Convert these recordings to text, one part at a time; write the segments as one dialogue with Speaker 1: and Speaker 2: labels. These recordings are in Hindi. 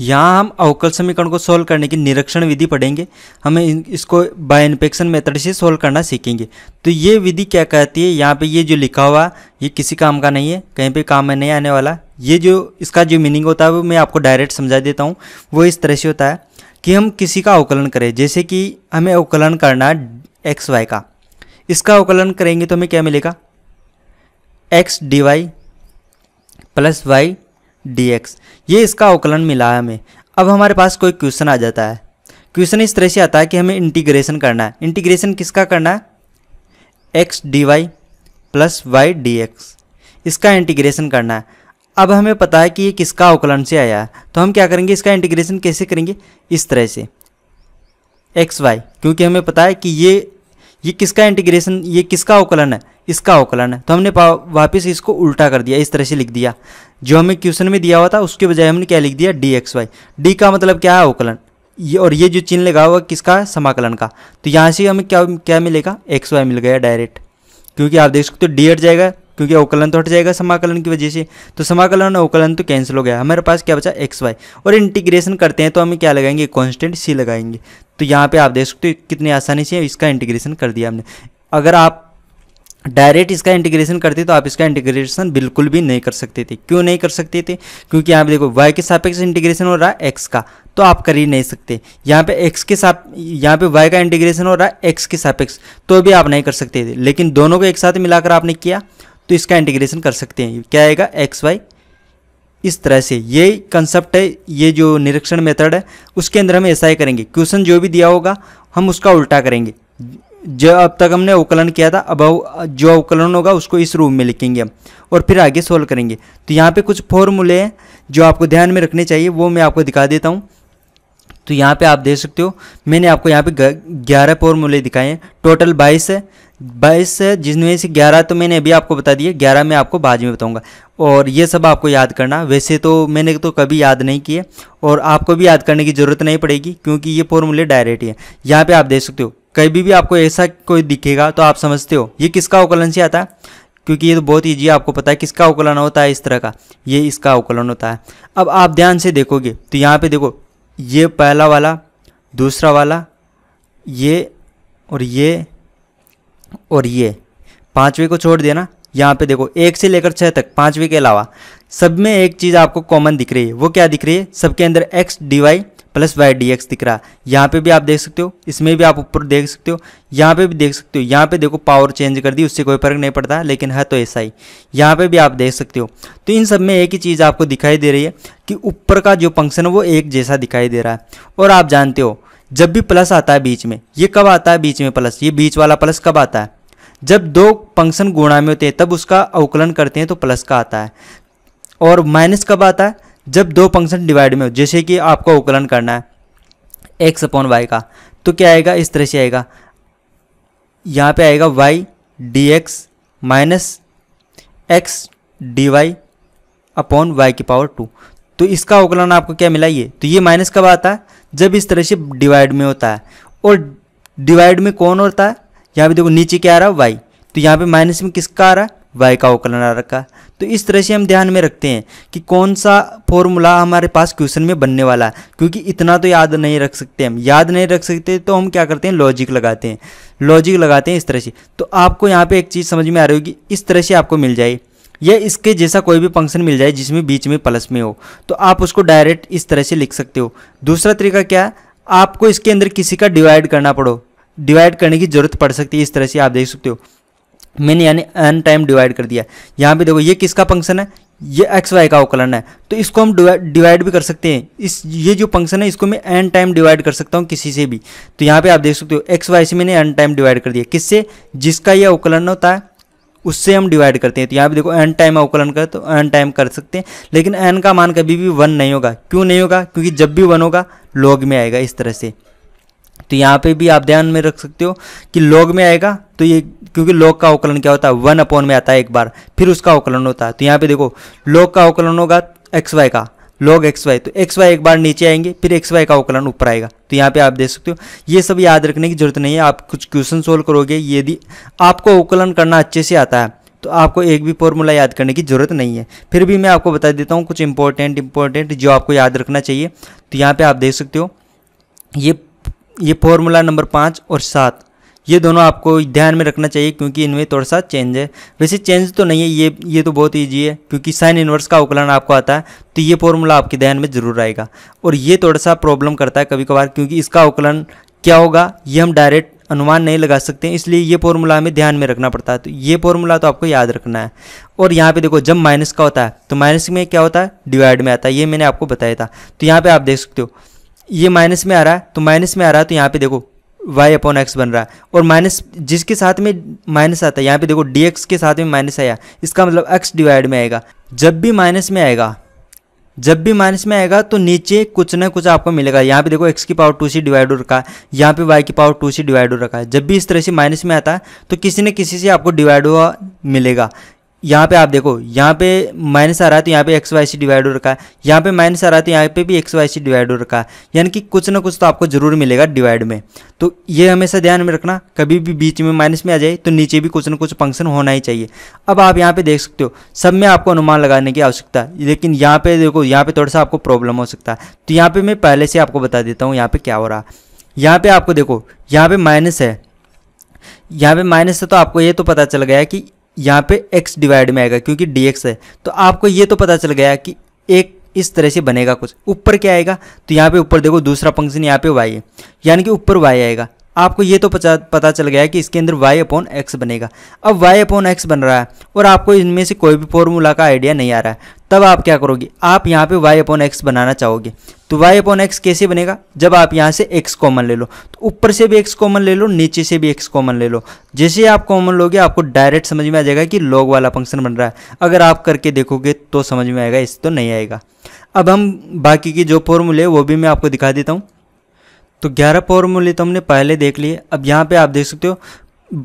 Speaker 1: यहाँ हम अवकल समीकरण को सोल्व करने की निरीक्षण विधि पढ़ेंगे हमें इसको बाय इन्फेक्शन मेथड से सोल्व करना सीखेंगे तो ये विधि क्या कहती है यहाँ पे ये जो लिखा हुआ ये किसी काम का नहीं है कहीं पे काम में नहीं आने वाला ये जो इसका जो मीनिंग होता है वो मैं आपको डायरेक्ट समझा देता हूँ वो इस तरह से होता है कि हम किसी का अवकलन करें जैसे कि हमें अवकलन करना है एक्स वाई का इसका अवकलन करेंगे तो हमें क्या मिलेगा x d y plus y dx ये इसका अवकलन मिला है हमें अब हमारे पास कोई क्वेश्चन आ जाता है क्वेश्चन इस तरह से आता है कि हमें इंटीग्रेशन करना है इंटीग्रेशन किसका करना है x d y plus y d x इसका इंटीग्रेशन करना है अब हमें पता है कि ये किसका अवकलन से आया है तो हम क्या करेंगे इसका इंटीग्रेशन कैसे करेंगे इस तरह से एक्स वाई क्योंकि हमें पता है कि ये ये किसका इंटीग्रेशन ये किसका अवकलन है इसका अवकलन है तो हमने वापस इसको उल्टा कर दिया इस तरह से लिख दिया जो हमें क्वेश्चन में दिया हुआ था उसके बजाय हमने क्या लिख दिया डी एक्स वाई डी का मतलब क्या है अवकलन ये और ये जो चिन्ह लगा हुआ किसका है समाकलन का तो यहाँ से हमें क्या क्या मिलेगा एक्स वाई मिल गया डायरेक्ट क्योंकि आप देख सकते हो डी हट जाएगा क्योंकि अवकलन तो हट जाएगा समाकलन की वजह से तो समाकलन और अवकलन तो कैंसिल हो गया हमारे पास क्या बचा एक्स वाई और इंटीग्रेशन करते हैं तो हमें क्या लगाएंगे कॉन्स्टेंट सी लगाएंगे तो यहाँ पर आप देख सकते हो कितनी आसानी से इसका इंटीग्रेशन कर दिया हमने अगर आप डायरेक्ट इसका इंटीग्रेशन करते तो आप इसका इंटीग्रेशन बिल्कुल भी नहीं कर सकते थे क्यों नहीं कर सकते थे क्योंकि यहाँ पे देखो वाई के सापेक्ष इंटीग्रेशन हो रहा है एक्स का तो आप कर ही नहीं सकते यहाँ पे एक्स के साथ यहाँ पे वाई का इंटीग्रेशन हो रहा है एक्स के सापेक्ष तो भी आप नहीं कर सकते थे लेकिन दोनों को एक साथ मिलाकर आपने किया तो इसका इंटीग्रेशन कर सकते हैं क्या आएगा एक्स वाई इस तरह से ये कंसेप्ट है ये जो निरीक्षण मेथड है उसके अंदर हम ऐसा ही करेंगे क्वेश्चन जो भी दिया होगा हम उसका उल्टा करेंगे जो अब तक हमने अवकलन किया था अब जो अवकलन होगा उसको इस रूप में लिखेंगे हम और फिर आगे सोल्व करेंगे तो यहाँ पे कुछ फॉर्मूले हैं जो आपको ध्यान में रखने चाहिए वो मैं आपको दिखा देता हूँ तो यहाँ पे आप देख सकते हो मैंने आपको यहाँ पे ग्यारह फॉर्मूले दिखाए हैं टोटल बाईस है बाईस जिसमें से ग्यारह तो मैंने अभी आपको बता दिया ग्यारह मैं आपको बाद में बताऊंगा और ये सब आपको याद करना वैसे तो मैंने तो कभी याद नहीं किए और आपको भी याद करने की ज़रूरत नहीं पड़ेगी क्योंकि ये फॉर्मूले डायरेक्ट ही है यहाँ पे आप देख सकते हो कभी भी आपको ऐसा कोई दिखेगा तो आप समझते हो ये किसका अवकलन से आता है क्योंकि ये तो बहुत ईजी आपको पता है किसका अवकलन होता है इस तरह का ये इसका अवकलन होता है अब आप ध्यान से देखोगे तो यहाँ पर देखो ये पहला वाला दूसरा वाला ये और ये और ये पाँचवीं को छोड़ देना यहाँ पे देखो एक से लेकर छः तक पाँचवीं के अलावा सब में एक चीज़ आपको कॉमन दिख रही है वो क्या दिख रही है सबके अंदर x d y plus y d x दिख रहा है यहाँ पे भी आप देख सकते हो इसमें भी आप ऊपर देख सकते हो यहाँ पे भी देख सकते हो यहाँ पे देखो पावर चेंज कर दी उससे कोई फर्क नहीं पड़ता लेकिन है तो ऐसा ही यहाँ पे भी आप देख सकते हो तो इन सब में एक ही चीज़ आपको दिखाई दे रही है कि ऊपर का जो फंक्शन है वो एक जैसा दिखाई दे रहा है और आप जानते हो जब भी प्लस आता है बीच में ये कब आता है बीच में प्लस ये बीच वाला प्लस कब आता है जब दो फंक्शन गुणा में होते हैं तब उसका अवकलन करते हैं तो प्लस का आता है और माइनस कब आता है जब दो फंक्शन डिवाइड में हो जैसे कि आपको अवकलन करना है एक्स अपॉन वाई का तो क्या आएगा इस तरह से आएगा यहाँ पे आएगा y d x minus x d y upon y की पावर टू तो इसका अवकलन आपको क्या मिला ये तो ये माइनस कब आता है जब इस तरह से डिवाइड में होता है और डिवाइड में कौन होता है यहाँ पे देखो नीचे क्या आ रहा है वाई तो यहाँ पे माइनस में किसका आ रहा है वाई का अवकलन आ रखा तो इस तरह से हम ध्यान में रखते हैं कि कौन सा फॉर्मूला हमारे पास क्वेश्चन में बनने वाला है क्योंकि इतना तो याद नहीं रख सकते हम याद नहीं रख सकते तो हम क्या करते हैं लॉजिक लगाते हैं लॉजिक लगाते हैं इस तरह से तो आपको यहाँ पे एक चीज़ समझ में आ रही होगी इस तरह से आपको मिल जाएगी या इसके जैसा कोई भी फंक्शन मिल जाए जिसमें बीच में प्लस में हो तो आप उसको डायरेक्ट इस तरह से लिख सकते हो दूसरा तरीका क्या है आपको इसके अंदर किसी का डिवाइड करना पड़ो डिवाइड करने की ज़रूरत पड़ सकती है इस तरह से आप देख सकते हो मैंने यानी अन टाइम डिवाइड कर दिया यहाँ पे देखो ये किसका फंक्शन है ये एक्स वाई का अवकलन है तो इसको हम डिवाइड भी कर सकते हैं इस ये जो फंक्शन है इसको मैं एन टाइम डिवाइड कर सकता हूँ किसी से भी तो यहाँ पे आप देख सकते हो एक्स वाई से मैंने एन टाइम डिवाइड कर दिया किससे जिसका ये अवकलन होता है उससे हम डिवाइड करते हैं तो यहाँ पे देखो एन टाइम अवकलन कर तो एन टाइम कर सकते हैं लेकिन एन का मान कभी भी वन नहीं होगा क्यों नहीं होगा क्योंकि जब भी वन होगा लॉग में आएगा इस तरह से तो यहाँ पे भी आप ध्यान में रख सकते हो कि लॉग में आएगा तो ये क्योंकि लॉग का अवकलन क्या होता है वन अपॉन में आता है एक बार फिर उसका अवकलन होता है तो यहाँ पे देखो लॉग का अवकलन होगा एक्स वाई का लॉग एक्स वाई तो एक्स वाई एक बार नीचे आएंगे फिर एक्स वाई का अवकलन ऊपर आएगा तो यहाँ पे आप देख सकते हो ये सब याद रखने की जरूरत नहीं है आप कुछ क्वेश्चन सोल्व करोगे यदि आपको अवकलन करना अच्छे से आता है तो आपको एक भी फॉर्मूला याद करने की ज़रूरत नहीं है फिर भी मैं आपको बता देता हूँ कुछ इंपॉर्टेंट इंपॉर्टेंट जो आपको याद रखना चाहिए तो यहाँ पर आप देख सकते हो ये ये फॉर्मूला नंबर पाँच और सात ये दोनों आपको ध्यान में रखना चाहिए क्योंकि इनमें थोड़ा सा चेंज है वैसे चेंज तो नहीं है ये ये तो बहुत ईजी है क्योंकि साइन इन्वर्स का अवकलन आपको आता है तो ये फॉर्मूला आपके ध्यान में जरूर आएगा और ये थोड़ा सा प्रॉब्लम करता है कभी कभार क्योंकि इसका अवकलन क्या होगा ये हम डायरेक्ट अनुमान नहीं लगा सकते हैं इसलिए ये फॉर्मूला हमें ध्यान में रखना पड़ता है तो ये फॉर्मूला तो आपको याद रखना है और यहाँ पे देखो जब माइनस का होता है तो माइनस में क्या होता है डिवाइड में आता है ये मैंने आपको बताया था तो यहाँ पे आप देख सकते हो ये माइनस में आ रहा है तो माइनस में आ रहा है तो यहाँ पे देखो वाई अपॉन एक्स बन रहा है और माइनस जिसके साथ में माइनस आता है यहाँ पे देखो डी एक्स के साथ में माइनस आया इसका मतलब एक्स डिवाइड में आएगा जब भी माइनस में आएगा जब भी माइनस में आएगा तो नीचे कुछ ना कुछ आपको मिलेगा यहाँ पे देखो एक्स की पावर टू से डिवाइड हो रखा है यहाँ पे वाई की पावर टू से डिवाइड हो रखा है जब भी इस तरह से माइनस में आता है तो किसी न किसी से आपको डिवाइड हुआ मिलेगा यहाँ पे आप देखो यहाँ पे माइनस आ रहा है तो यहाँ पे एक्स वाई सी डिवाइड हो रखा है यहाँ पे माइनस आ रहा है तो यहाँ पे भी एक्स वाई सी डिवाइड हो रखा है यानी कि कुछ ना कुछ तो आपको जरूर मिलेगा डिवाइड में तो ये हमेशा ध्यान में रखना कभी भी बीच में माइनस में आ जाए तो नीचे भी कुछ ना कुछ फंक्शन होना ही चाहिए अब आप यहाँ पे देख सकते हो सब में आपको अनुमान लगाने की आवश्यकता है लेकिन यहाँ पे देखो यहाँ पे थोड़ा सा आपको प्रॉब्लम हो सकता है तो यहाँ पे मैं पहले से आपको बता देता हूँ यहाँ पे क्या हो रहा यहाँ पे आपको देखो यहाँ पे माइनस है यहाँ पे माइनस है तो आपको ये तो पता चल गया कि यहाँ पे x डिवाइड में आएगा क्योंकि dx है तो आपको ये तो पता चल गया कि एक इस तरह से बनेगा कुछ ऊपर क्या आएगा तो यहाँ पे ऊपर देखो दूसरा फंक्शन यहाँ पे y है यानी कि ऊपर y आएगा आपको ये तो पता पता चल गया कि इसके अंदर y अपॉन एक्स बनेगा अब y अपॉन एक्स बन रहा है और आपको इनमें से कोई भी फॉर्मूला का आइडिया नहीं आ रहा है तब आप क्या करोगे आप यहाँ पे y अपॉन एक्स बनाना चाहोगे तो वाई अपॉन एक्स कैसे बनेगा जब आप यहाँ से एक्स कॉमन ले लो तो ऊपर से भी एक्स कॉमन ले लो नीचे से भी एक्स कॉमन ले लो जैसे आप कॉमन लोगे आपको डायरेक्ट समझ में आ जाएगा कि लॉग वाला फंक्शन बन रहा है अगर आप करके देखोगे तो समझ में आएगा इस तो नहीं आएगा अब हम बाकी की जो फॉर्मूले वो भी मैं आपको दिखा देता हूँ तो ग्यारह फॉर्मूले तो हमने पहले देख लिए अब यहाँ पर आप देख सकते हो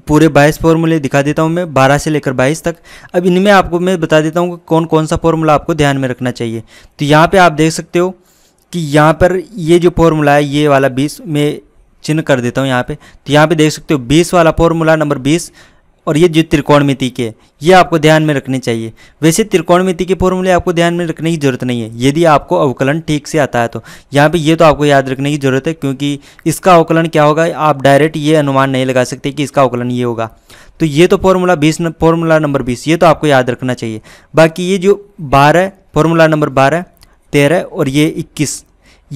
Speaker 1: पूरे बाईस फॉर्मूले दिखा देता हूँ मैं बारह से लेकर बाईस तक अब इनमें आपको मैं बता देता हूँ कौन कौन सा फॉर्मूला आपको ध्यान में रखना चाहिए तो यहाँ पे आप देख सकते हो कि यहाँ पर ये जो फॉर्मूला है ये वाला बीस मैं चिन्ह कर देता हूँ यहाँ पे तो यहाँ पे देख सकते हो बीस वाला फॉर्मूला नंबर बीस और ये जो त्रिकोणमिति के ये आपको ध्यान में रखने चाहिए वैसे त्रिकोणमिति के फॉर्मूले आपको ध्यान में रखने की ज़रूरत नहीं है यदि आपको अवकलन ठीक से आता है तो यहाँ पे ये तो आपको याद रखने की ज़रूरत है क्योंकि इसका अवकलन क्या होगा आप डायरेक्ट ये अनुमान नहीं लगा सकते कि इसका अवकलन ये होगा तो ये तो फॉर्मूला बीस फॉर्मूला नंबर बीस ये तो आपको याद रखना चाहिए बाकी ये जो बारह फॉर्मूला नंबर बारह तेरह और ये इक्कीस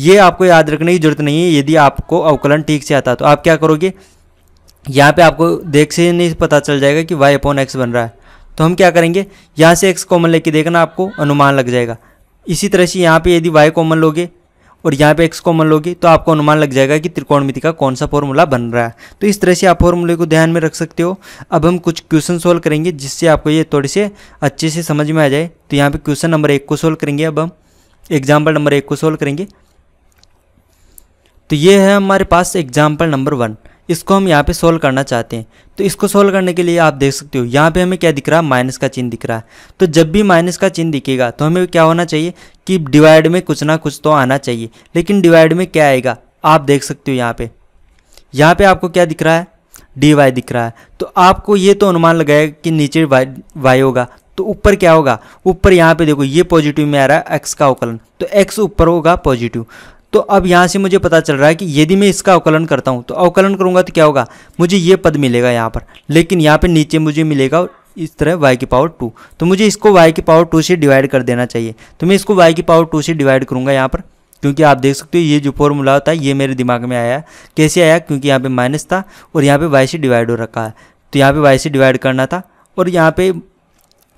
Speaker 1: ये आपको याद रखने की जरूरत नहीं है यदि आपको अवकलन ठीक से आता तो आप क्या करोगे यहाँ पे आपको देख से नहीं पता चल जाएगा कि वाई अपॉन एक्स बन रहा है तो हम क्या करेंगे यहाँ से एक्स कॉमन लेके देखना आपको अनुमान लग जाएगा इसी तरह से यहाँ पे यदि वाई कॉमन लोगे और यहाँ पे एक्स कॉमन लोगे तो आपको अनुमान लग जाएगा कि त्रिकोण का कौन सा फॉर्मूला बन रहा है तो इस तरह से आप फॉर्मूले को ध्यान में रख सकते हो अब हम कुछ क्वेश्चन सोल्व करेंगे जिससे आपको ये थोड़े से अच्छे से समझ में आ जाए तो यहाँ पे क्वेश्चन नंबर एक को सोल्व करेंगे अब हम एग्जाम्पल नंबर एक को सोल्व करेंगे तो ये है हमारे पास एग्जाम्पल नंबर वन इसको हम यहाँ पे सोल्व करना चाहते हैं तो इसको सोल्व करने के लिए आप देख सकते हो यहाँ पे हमें क्या दिख रहा है माइनस का चिन्ह दिख रहा है तो जब भी माइनस का चिन्ह दिखेगा तो हमें क्या होना चाहिए कि डिवाइड में कुछ ना कुछ तो आना चाहिए लेकिन डिवाइड में क्या आएगा आप देख सकते हो यहाँ पे यहाँ पे आपको क्या दिख रहा है डी वाई दिख रहा है तो आपको ये तो अनुमान लगाएगा कि नीचे वाई वाई होगा तो ऊपर क्या होगा ऊपर यहाँ पे देखो ये पॉजिटिव में आ रहा है एक्स का अवकलन तो एक्स ऊपर होगा पॉजिटिव तो अब यहाँ से मुझे पता चल रहा है कि यदि मैं इसका अवकलन करता हूँ तो अवकलन करूँगा तो क्या होगा मुझे ये पद मिलेगा यहाँ पर लेकिन यहाँ पर नीचे मुझे मिलेगा इस तरह y की पावर टू तो मुझे इसको y की पावर टू से डिवाइड कर देना चाहिए तो मैं इसको y की पावर टू से डिवाइड करूँगा यहाँ पर क्योंकि आप देख सकते हो ये जो फॉर्मूला होता है ये मेरे दिमाग में आया कैसे आया क्योंकि यहाँ पे माइनस था और यहाँ पे y से डिवाइड हो रखा है तो यहाँ पे y से डिवाइड करना था और यहाँ पे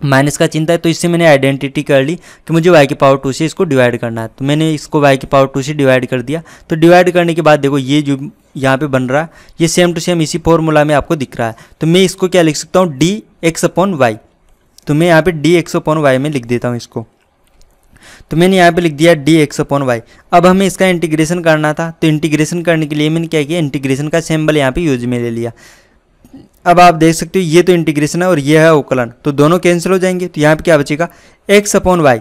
Speaker 1: माइनस का चिंता है तो इससे मैंने आइडेंटिटी कर ली कि मुझे वाई के पावर टू से इसको डिवाइड करना है तो मैंने इसको वाई के पावर टू से डिवाइड कर दिया तो डिवाइड करने के बाद देखो ये जो यहाँ पे बन रहा है ये सेम टू सेम इसी फॉर्मूला में आपको दिख रहा है तो मैं इसको क्या लिख सकता हूँ डी एक्स अपॉन वाई तो मैं यहाँ पर डी एक्स अपॉन वाई में लिख देता हूँ इसको तो मैंने यहाँ पे लिख दिया डी एक्स अपॉन वाई अब हमें इसका इंटीग्रेशन करना था तो इंटीग्रेशन करने के लिए मैंने क्या किया इंटीग्रेशन का सिंबल यहाँ पे यूज में ले लिया अब आप देख सकते हो ये तो इंटीग्रेशन है और ये है उकलन तो दोनों कैंसिल हो जाएंगे तो यहाँ पे क्या बचेगा एक्स अपॉन वाई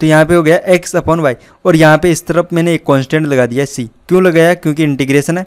Speaker 1: तो यहाँ पे हो गया एक्स अपॉन वाई और यहाँ पे इस तरफ मैंने एक कांस्टेंट लगा दिया सी क्यों लगाया क्योंकि इंटीग्रेशन है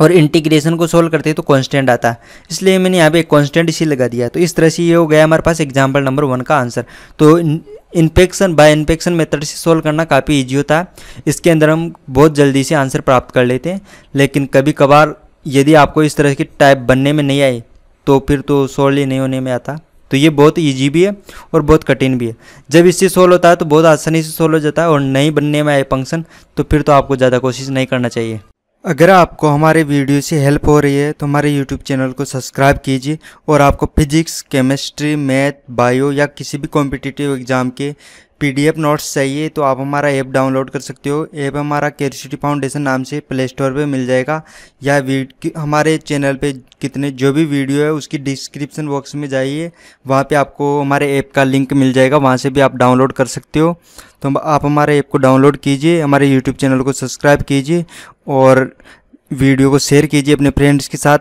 Speaker 1: और इंटीग्रेशन को सोल्व करते हैं तो कांस्टेंट आता है इसलिए मैंने यहाँ पे एक कॉन्स्टेंट इसी लगा दिया तो इस तरह से ये हो गया हमारे पास एग्जाम्पल नंबर वन का आंसर तो इन्फेक्शन बाय इन्फेक्शन मेथड से सोल्व करना काफ़ी ईजी होता है इसके अंदर हम बहुत जल्दी से आंसर प्राप्त कर लेते हैं लेकिन कभी कभार यदि आपको इस तरह की टाइप बनने में नहीं आई तो फिर तो सोल्व ही नहीं होने में आता तो ये बहुत ईजी भी है और बहुत कठिन भी है जब इससे सोल्व होता है तो बहुत आसानी से सोल्व हो जाता है और नहीं बनने में आए फंक्शन तो फिर तो आपको ज़्यादा कोशिश नहीं करना चाहिए अगर आपको हमारे वीडियो से हेल्प हो रही है तो हमारे यूट्यूब चैनल को सब्सक्राइब कीजिए और आपको फिजिक्स केमिस्ट्री मैथ बायो या किसी भी कॉम्पिटिटिव एग्ज़ाम के पीडीएफ नोट्स चाहिए तो आप हमारा ऐप डाउनलोड कर सकते हो ऐप हमारा केरसिटी फाउंडेशन नाम से प्ले स्टोर पर मिल जाएगा या हमारे चैनल पे कितने जो भी वीडियो है उसकी डिस्क्रिप्शन बॉक्स में जाइए वहाँ पे आपको हमारे ऐप का लिंक मिल जाएगा वहाँ से भी आप डाउनलोड कर सकते हो तो आप हमारे ऐप को डाउनलोड कीजिए हमारे यूट्यूब चैनल को सब्सक्राइब कीजिए और वीडियो को शेयर कीजिए अपने फ्रेंड्स के साथ